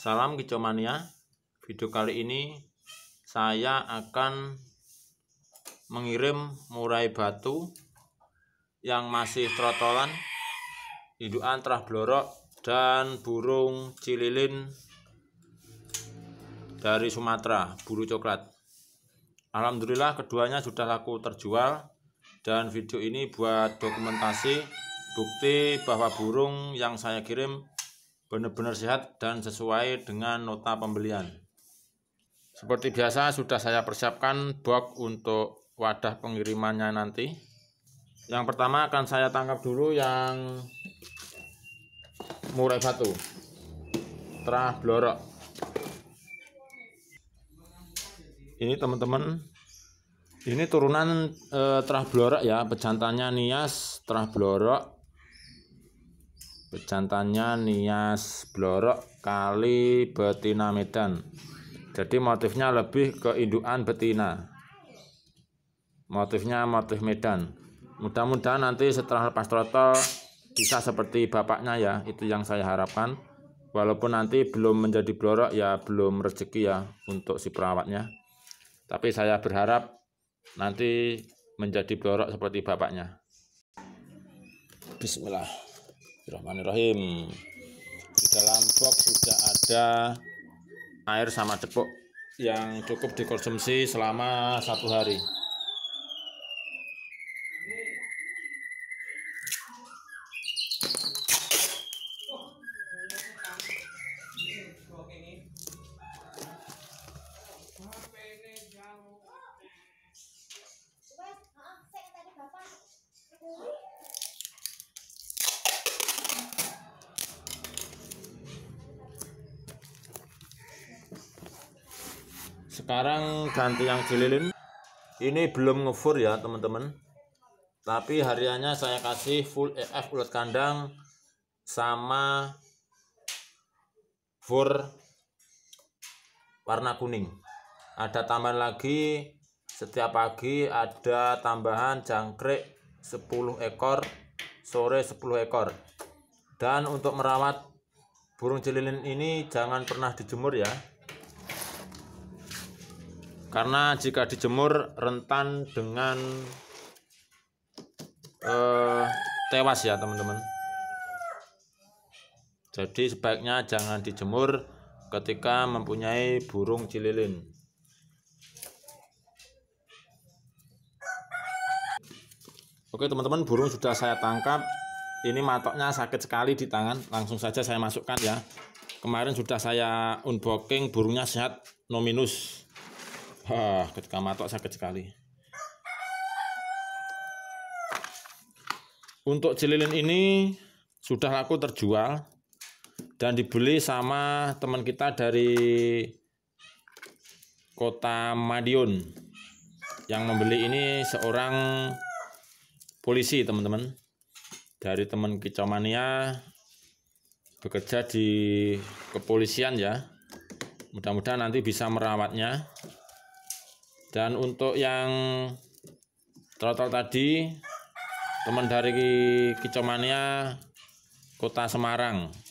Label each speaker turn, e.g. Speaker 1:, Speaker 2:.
Speaker 1: Salam Kicomania. Video kali ini saya akan mengirim murai batu yang masih trotolan, indukan terah blorok dan burung cililin dari Sumatera, buru coklat. Alhamdulillah keduanya sudah laku terjual dan video ini buat dokumentasi bukti bahwa burung yang saya kirim benar-benar sehat dan sesuai dengan nota pembelian. Seperti biasa sudah saya persiapkan box untuk wadah pengirimannya nanti. Yang pertama akan saya tangkap dulu yang murai batu. Terah blorok. Ini teman-teman, ini turunan e, terah blorok ya, pejantannya nias terah blorok bejantannya nias blorok kali betina medan jadi motifnya lebih ke indukan betina motifnya motif medan mudah-mudahan nanti setelah lepas trotol bisa seperti bapaknya ya itu yang saya harapkan walaupun nanti belum menjadi blorok ya belum rezeki ya untuk si perawatnya tapi saya berharap nanti menjadi blorok seperti bapaknya Bismillah Bismillahirrahmanirrahim. Di dalam box sudah ada air sama cepuk yang cukup dikonsumsi selama satu hari. sekarang ganti yang jelilin ini belum ngefur ya teman-teman tapi hariannya saya kasih full EF ulat kandang sama fur warna kuning ada tambahan lagi setiap pagi ada tambahan jangkrik 10 ekor sore 10 ekor dan untuk merawat burung jelilin ini jangan pernah dijemur ya karena jika dijemur rentan dengan eh, tewas ya teman-teman jadi sebaiknya jangan dijemur ketika mempunyai burung cililin oke teman-teman burung sudah saya tangkap ini matoknya sakit sekali di tangan langsung saja saya masukkan ya kemarin sudah saya unboxing burungnya sehat nominus. Ha, ketika matok sakit sekali. Untuk cililin ini sudah laku terjual dan dibeli sama teman kita dari kota Madiun. Yang membeli ini seorang polisi, teman-teman. Dari teman Kicomania bekerja di kepolisian ya. Mudah-mudahan nanti bisa merawatnya. Dan untuk yang trotol tadi teman dari Kicomania Kota Semarang